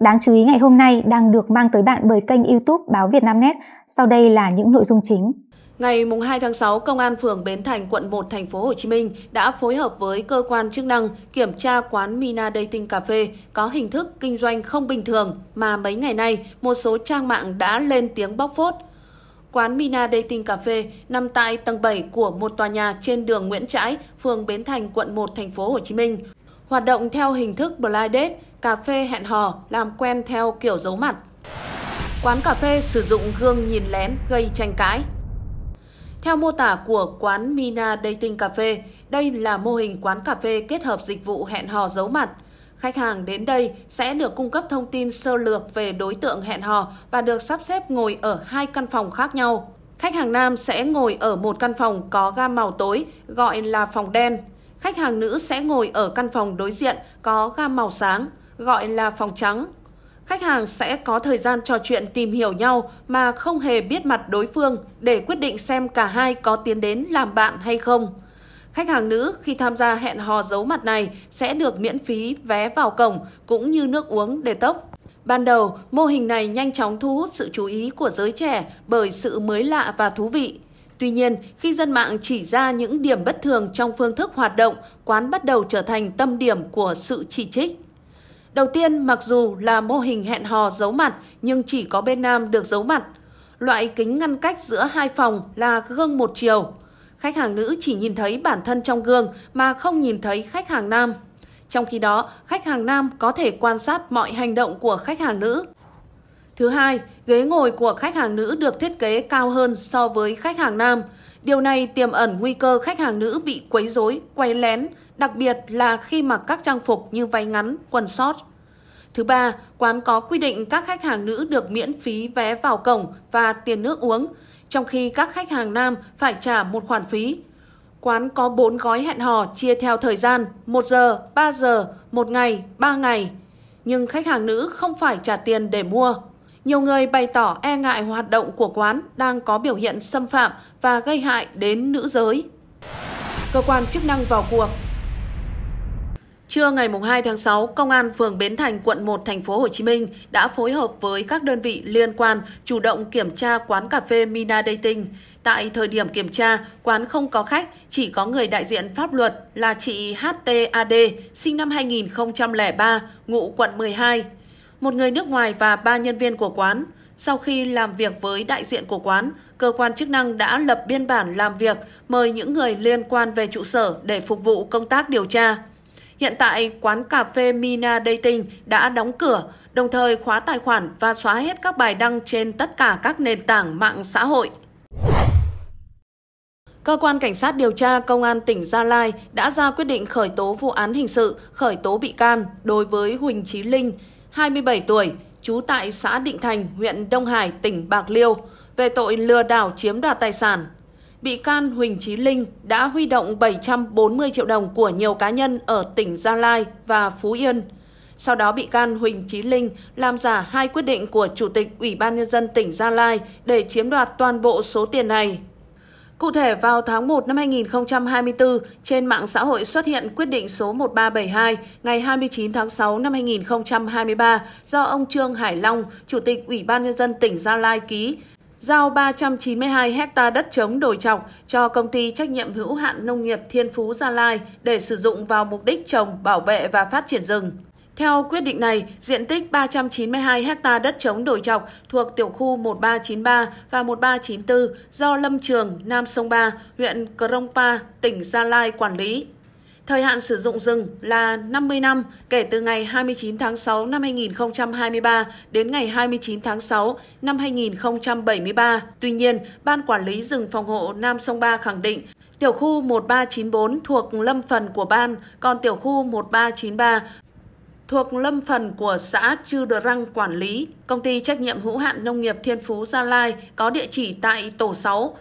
đáng chú ý ngày hôm nay đang được mang tới bạn bởi kênh YouTube Báo Việt Nam Net. Sau đây là những nội dung chính. Ngày 2 tháng 6, Công an phường Bến Thành, quận 1, thành phố Hồ Chí Minh đã phối hợp với cơ quan chức năng kiểm tra quán Mina Dating Cafe có hình thức kinh doanh không bình thường mà mấy ngày nay một số trang mạng đã lên tiếng bóc phốt. Quán Mina Dating Cafe nằm tại tầng 7 của một tòa nhà trên đường Nguyễn Trãi, phường Bến Thành, quận 1, thành phố Hồ Chí Minh hoạt động theo hình thức blind date, cà phê hẹn hò, làm quen theo kiểu giấu mặt. Quán cà phê sử dụng gương nhìn lén gây tranh cãi. Theo mô tả của quán Mina Dating Cafe, đây là mô hình quán cà phê kết hợp dịch vụ hẹn hò giấu mặt. Khách hàng đến đây sẽ được cung cấp thông tin sơ lược về đối tượng hẹn hò và được sắp xếp ngồi ở hai căn phòng khác nhau. Khách hàng nam sẽ ngồi ở một căn phòng có gam màu tối, gọi là phòng đen. Khách hàng nữ sẽ ngồi ở căn phòng đối diện có gam màu sáng, gọi là phòng trắng. Khách hàng sẽ có thời gian trò chuyện tìm hiểu nhau mà không hề biết mặt đối phương để quyết định xem cả hai có tiến đến làm bạn hay không. Khách hàng nữ khi tham gia hẹn hò giấu mặt này sẽ được miễn phí vé vào cổng cũng như nước uống để tốc. Ban đầu, mô hình này nhanh chóng thu hút sự chú ý của giới trẻ bởi sự mới lạ và thú vị. Tuy nhiên, khi dân mạng chỉ ra những điểm bất thường trong phương thức hoạt động, quán bắt đầu trở thành tâm điểm của sự chỉ trích. Đầu tiên, mặc dù là mô hình hẹn hò giấu mặt nhưng chỉ có bên nam được giấu mặt. Loại kính ngăn cách giữa hai phòng là gương một chiều. Khách hàng nữ chỉ nhìn thấy bản thân trong gương mà không nhìn thấy khách hàng nam. Trong khi đó, khách hàng nam có thể quan sát mọi hành động của khách hàng nữ. Thứ hai, ghế ngồi của khách hàng nữ được thiết kế cao hơn so với khách hàng nam. Điều này tiềm ẩn nguy cơ khách hàng nữ bị quấy rối, quay lén, đặc biệt là khi mặc các trang phục như váy ngắn, quần short. Thứ ba, quán có quy định các khách hàng nữ được miễn phí vé vào cổng và tiền nước uống, trong khi các khách hàng nam phải trả một khoản phí. Quán có 4 gói hẹn hò chia theo thời gian 1 giờ, 3 giờ, 1 ngày, 3 ngày. Nhưng khách hàng nữ không phải trả tiền để mua. Nhiều người bày tỏ e ngại hoạt động của quán đang có biểu hiện xâm phạm và gây hại đến nữ giới. Cơ quan chức năng vào cuộc Trưa ngày 2 tháng 6, Công an phường Bến Thành, quận 1, thành phố Hồ Chí Minh đã phối hợp với các đơn vị liên quan chủ động kiểm tra quán cà phê Mina Dating. Tại thời điểm kiểm tra, quán không có khách, chỉ có người đại diện pháp luật là chị HTAD, sinh năm 2003, ngụ quận 12 một người nước ngoài và ba nhân viên của quán. Sau khi làm việc với đại diện của quán, cơ quan chức năng đã lập biên bản làm việc mời những người liên quan về trụ sở để phục vụ công tác điều tra. Hiện tại, quán cà phê Mina Dating đã đóng cửa, đồng thời khóa tài khoản và xóa hết các bài đăng trên tất cả các nền tảng mạng xã hội. Cơ quan Cảnh sát điều tra Công an tỉnh Gia Lai đã ra quyết định khởi tố vụ án hình sự, khởi tố bị can đối với Huỳnh Trí Linh, 27 tuổi, trú tại xã Định Thành, huyện Đông Hải, tỉnh Bạc Liêu, về tội lừa đảo chiếm đoạt tài sản. Bị can Huỳnh Chí Linh đã huy động 740 triệu đồng của nhiều cá nhân ở tỉnh Gia Lai và Phú Yên. Sau đó bị can Huỳnh Chí Linh làm giả hai quyết định của Chủ tịch Ủy ban Nhân dân tỉnh Gia Lai để chiếm đoạt toàn bộ số tiền này. Cụ thể, vào tháng 1 năm 2024, trên mạng xã hội xuất hiện quyết định số 1372 ngày 29 tháng 6 năm 2023 do ông Trương Hải Long, Chủ tịch Ủy ban Nhân dân tỉnh Gia Lai ký, giao 392 hecta đất chống đồi trọc cho công ty trách nhiệm hữu hạn nông nghiệp Thiên Phú Gia Lai để sử dụng vào mục đích trồng, bảo vệ và phát triển rừng. Theo quyết định này, diện tích 392 ha đất chống đổi chọc thuộc tiểu khu 1393 và 1394 do Lâm Trường, Nam Sông Ba, huyện Crongpa, tỉnh Gia Lai quản lý. Thời hạn sử dụng rừng là 50 năm kể từ ngày 29 tháng 6 năm 2023 đến ngày 29 tháng 6 năm 2073. Tuy nhiên, Ban Quản lý rừng phòng hộ Nam Sông Ba khẳng định Tiểu khu 1394 thuộc lâm phần của ban, còn tiểu khu 1393 thuộc lâm phần của xã Chư Đờ Răng quản lý. Công ty trách nhiệm hữu hạn nông nghiệp Thiên Phú Gia Lai có địa chỉ tại tổ 6,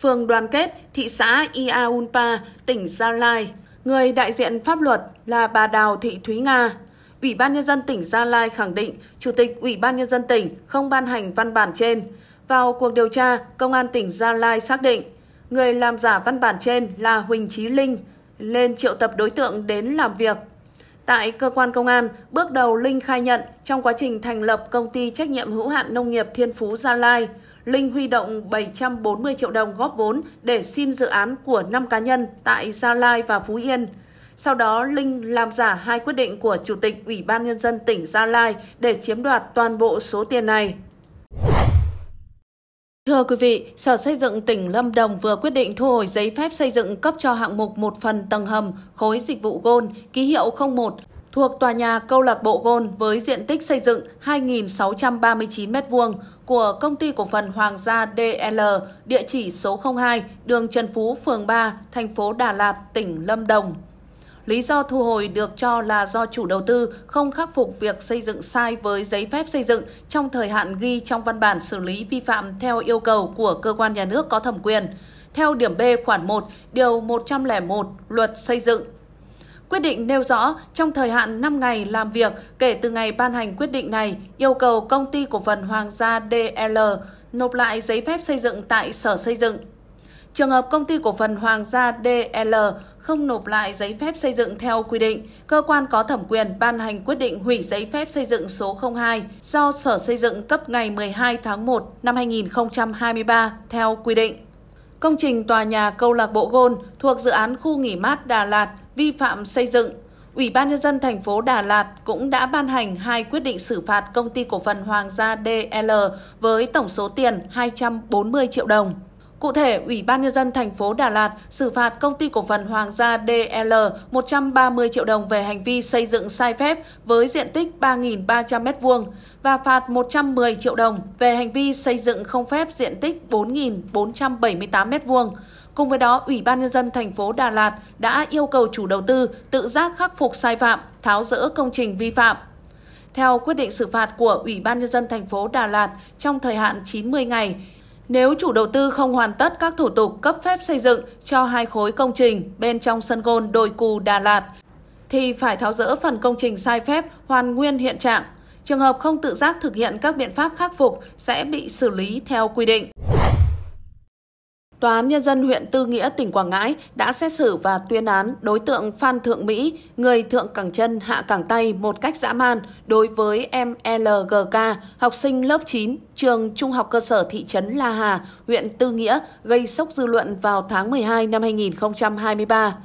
phường Đoàn Kết, thị xã Iaunpa, tỉnh Gia Lai. Người đại diện pháp luật là bà Đào Thị Thúy Nga. Ủy ban nhân dân tỉnh Gia Lai khẳng định Chủ tịch Ủy ban nhân dân tỉnh không ban hành văn bản trên. Vào cuộc điều tra, công an tỉnh Gia Lai xác định người làm giả văn bản trên là Huỳnh Chí Linh, nên triệu tập đối tượng đến làm việc Tại cơ quan công an, bước đầu Linh khai nhận trong quá trình thành lập công ty trách nhiệm hữu hạn nông nghiệp Thiên Phú Gia Lai, Linh huy động 740 triệu đồng góp vốn để xin dự án của 5 cá nhân tại Gia Lai và Phú Yên. Sau đó, Linh làm giả hai quyết định của Chủ tịch Ủy ban Nhân dân tỉnh Gia Lai để chiếm đoạt toàn bộ số tiền này. Thưa quý vị, Sở Xây dựng tỉnh Lâm Đồng vừa quyết định thu hồi giấy phép xây dựng cấp cho hạng mục một phần tầng hầm khối dịch vụ gôn ký hiệu 01 thuộc tòa nhà câu lạc bộ gôn với diện tích xây dựng 2.639 m2 của công ty cổ phần Hoàng gia DL, địa chỉ số 02, đường Trần Phú, phường 3, thành phố Đà Lạt, tỉnh Lâm Đồng. Lý do thu hồi được cho là do chủ đầu tư không khắc phục việc xây dựng sai với giấy phép xây dựng trong thời hạn ghi trong văn bản xử lý vi phạm theo yêu cầu của cơ quan nhà nước có thẩm quyền. Theo điểm B khoản 1, điều 101 Luật xây dựng Quyết định nêu rõ trong thời hạn 5 ngày làm việc kể từ ngày ban hành quyết định này, yêu cầu công ty cổ phần Hoàng gia DL nộp lại giấy phép xây dựng tại Sở Xây dựng Trường hợp công ty cổ phần Hoàng gia DL không nộp lại giấy phép xây dựng theo quy định, cơ quan có thẩm quyền ban hành quyết định hủy giấy phép xây dựng số 02 do Sở Xây dựng cấp ngày 12 tháng 1 năm 2023 theo quy định. Công trình tòa nhà câu lạc bộ Gôn thuộc dự án khu nghỉ mát Đà Lạt vi phạm xây dựng Ủy ban nhân dân thành phố Đà Lạt cũng đã ban hành hai quyết định xử phạt công ty cổ phần Hoàng gia DL với tổng số tiền 240 triệu đồng. Cụ thể, Ủy ban Nhân dân thành phố Đà Lạt xử phạt công ty cổ phần Hoàng gia DL 130 triệu đồng về hành vi xây dựng sai phép với diện tích 3.300 m2 và phạt 110 triệu đồng về hành vi xây dựng không phép diện tích 4.478 m2. Cùng với đó, Ủy ban Nhân dân thành phố Đà Lạt đã yêu cầu chủ đầu tư tự giác khắc phục sai phạm, tháo rỡ công trình vi phạm. Theo quyết định xử phạt của Ủy ban Nhân dân thành phố Đà Lạt trong thời hạn 90 ngày, nếu chủ đầu tư không hoàn tất các thủ tục cấp phép xây dựng cho hai khối công trình bên trong sân gôn đồi cù Đà Lạt, thì phải tháo rỡ phần công trình sai phép hoàn nguyên hiện trạng. Trường hợp không tự giác thực hiện các biện pháp khắc phục sẽ bị xử lý theo quy định. Tòa án Nhân dân huyện Tư Nghĩa, tỉnh Quảng Ngãi đã xét xử và tuyên án đối tượng Phan Thượng Mỹ, người thượng cẳng chân hạ cẳng tay một cách dã man đối với em LGK, học sinh lớp 9, trường Trung học cơ sở thị trấn La Hà, huyện Tư Nghĩa, gây sốc dư luận vào tháng 12 năm 2023.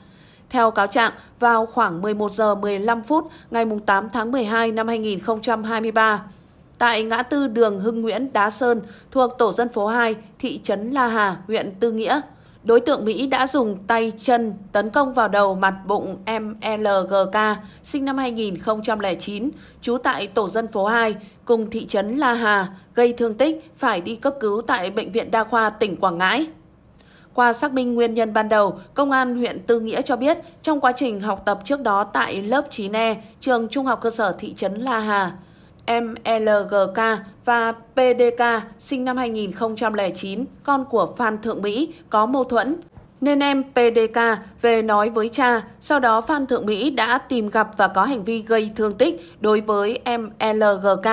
Theo cáo trạng, vào khoảng 11 giờ 15 phút ngày 8 tháng 12 năm 2023, tại ngã tư đường Hưng Nguyễn Đá Sơn thuộc tổ dân phố 2, thị trấn La Hà, huyện Tư Nghĩa. Đối tượng Mỹ đã dùng tay chân tấn công vào đầu mặt bụng em LGK, sinh năm 2009, trú tại tổ dân phố 2, cùng thị trấn La Hà, gây thương tích, phải đi cấp cứu tại Bệnh viện Đa khoa tỉnh Quảng Ngãi. Qua xác minh nguyên nhân ban đầu, Công an huyện Tư Nghĩa cho biết trong quá trình học tập trước đó tại lớp 9E, trường Trung học cơ sở thị trấn La Hà, MLGK và PDK sinh năm 2009, con của Phan Thượng Mỹ, có mâu thuẫn. Nên em PDK về nói với cha, sau đó Phan Thượng Mỹ đã tìm gặp và có hành vi gây thương tích đối với em LGK.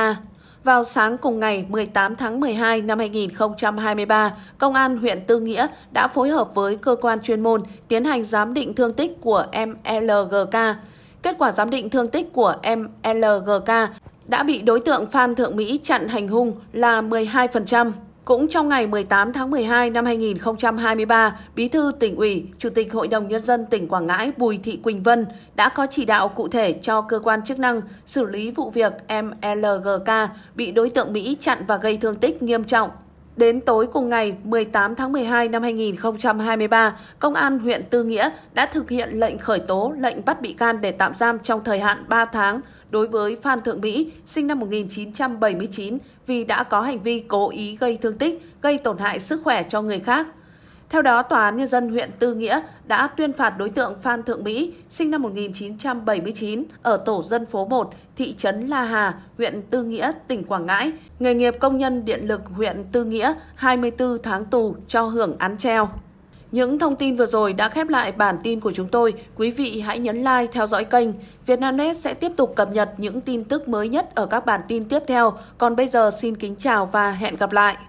Vào sáng cùng ngày 18 tháng 12 năm 2023, Công an huyện Tư Nghĩa đã phối hợp với cơ quan chuyên môn tiến hành giám định thương tích của em LGK. Kết quả giám định thương tích của em LGK đã bị đối tượng Phan Thượng Mỹ chặn hành hung là 12%. Cũng trong ngày 18 tháng 12 năm 2023, Bí thư tỉnh ủy, Chủ tịch Hội đồng Nhân dân tỉnh Quảng Ngãi Bùi Thị Quỳnh Vân đã có chỉ đạo cụ thể cho cơ quan chức năng xử lý vụ việc MLGK bị đối tượng Mỹ chặn và gây thương tích nghiêm trọng Đến tối cùng ngày 18 tháng 12 năm 2023, Công an huyện Tư Nghĩa đã thực hiện lệnh khởi tố, lệnh bắt bị can để tạm giam trong thời hạn 3 tháng đối với Phan Thượng Mỹ, sinh năm 1979, vì đã có hành vi cố ý gây thương tích, gây tổn hại sức khỏe cho người khác. Theo đó, Tòa án Nhân dân huyện Tư Nghĩa đã tuyên phạt đối tượng Phan Thượng Mỹ, sinh năm 1979, ở tổ dân phố 1, thị trấn La Hà, huyện Tư Nghĩa, tỉnh Quảng Ngãi, nghề nghiệp công nhân điện lực huyện Tư Nghĩa, 24 tháng tù cho hưởng án treo. Những thông tin vừa rồi đã khép lại bản tin của chúng tôi. Quý vị hãy nhấn like theo dõi kênh. Vietnamnet sẽ tiếp tục cập nhật những tin tức mới nhất ở các bản tin tiếp theo. Còn bây giờ xin kính chào và hẹn gặp lại.